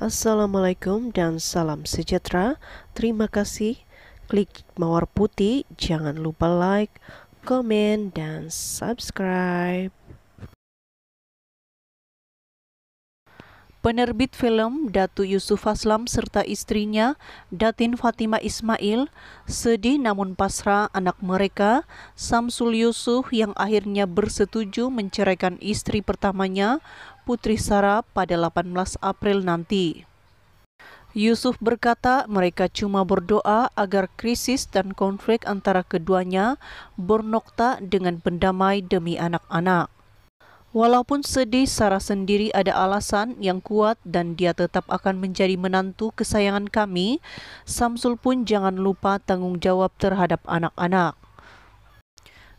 Assalamualaikum dan salam sejahtera. Terima kasih. Klik mawar putih. Jangan lupa like, komen, dan subscribe. Penerbit film Datu Yusuf Aslam serta istrinya Datin Fatima Ismail sedih namun pasrah anak mereka Samsul Yusuf yang akhirnya bersetuju menceraikan istri pertamanya Putri Sarah pada 18 April nanti. Yusuf berkata mereka cuma berdoa agar krisis dan konflik antara keduanya bernokta dengan pendamai demi anak-anak. Walaupun sedih, Sarah sendiri ada alasan yang kuat dan dia tetap akan menjadi menantu kesayangan kami. Samsul pun jangan lupa tanggung jawab terhadap anak-anak.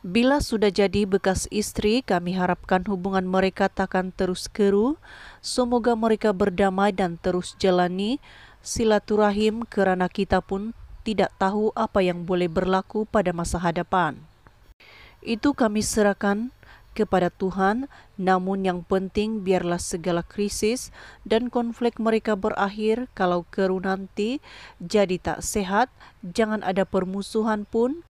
Bila sudah jadi bekas istri, kami harapkan hubungan mereka takkan terus keruh. Semoga mereka berdamai dan terus jalani silaturahim kerana kita pun tidak tahu apa yang boleh berlaku pada masa hadapan. Itu kami serahkan kepada Tuhan, namun yang penting biarlah segala krisis dan konflik mereka berakhir kalau keru nanti jadi tak sehat, jangan ada permusuhan pun.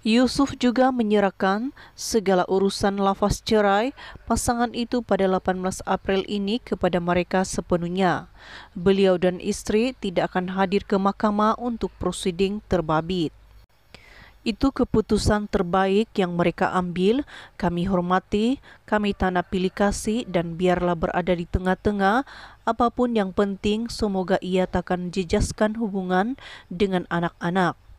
Yusuf juga menyerahkan segala urusan lafaz cerai pasangan itu pada 18 April ini kepada mereka sepenuhnya. Beliau dan istri tidak akan hadir ke mahkamah untuk prosiding terbabit. Itu keputusan terbaik yang mereka ambil. Kami hormati, kami tanah pilih kasih dan biarlah berada di tengah-tengah. Apapun yang penting, semoga ia takkan jejaskan hubungan dengan anak-anak.